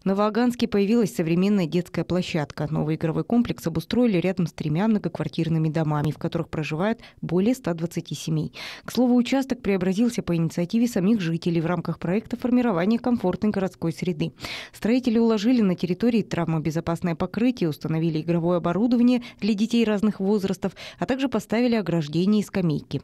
В Новоаганский появилась современная детская площадка. Новый игровой комплекс обустроили рядом с тремя многоквартирными домами, в которых проживает более 120 семей. К слову, участок преобразился по инициативе самих жителей в рамках проекта формирования комфортной городской среды. Строители уложили на территории травмобезопасное покрытие, установили игровое оборудование для детей разных возрастов, а также поставили ограждение и скамейки.